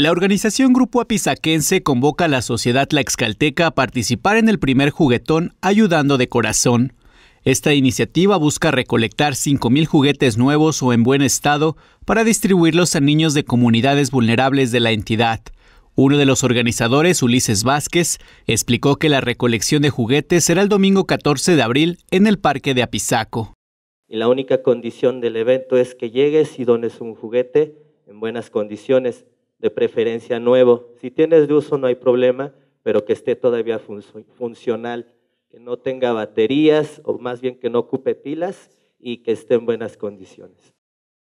La organización Grupo Apizaquense convoca a la sociedad laxcalteca a participar en el primer juguetón Ayudando de Corazón. Esta iniciativa busca recolectar 5.000 juguetes nuevos o en buen estado para distribuirlos a niños de comunidades vulnerables de la entidad. Uno de los organizadores, Ulises Vázquez, explicó que la recolección de juguetes será el domingo 14 de abril en el Parque de Apizaco. la única condición del evento es que llegues y dones un juguete en buenas condiciones de preferencia nuevo. Si tienes de uso no hay problema, pero que esté todavía funcional, que no tenga baterías o más bien que no ocupe pilas y que esté en buenas condiciones.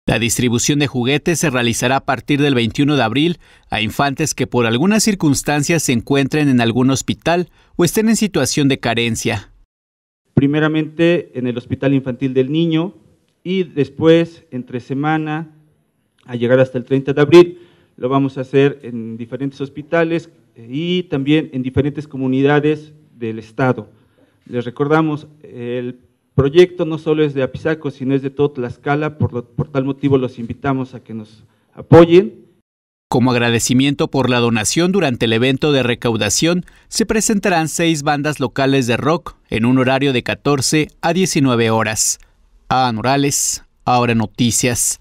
La distribución de juguetes se realizará a partir del 21 de abril a infantes que por algunas circunstancias se encuentren en algún hospital o estén en situación de carencia. Primeramente en el Hospital Infantil del Niño y después entre semana, a llegar hasta el 30 de abril, lo vamos a hacer en diferentes hospitales eh, y también en diferentes comunidades del Estado. Les recordamos, el proyecto no solo es de Apizaco, sino es de toda Tlaxcala, por, por tal motivo los invitamos a que nos apoyen. Como agradecimiento por la donación durante el evento de recaudación, se presentarán seis bandas locales de rock en un horario de 14 a 19 horas. A Morales, ahora Noticias.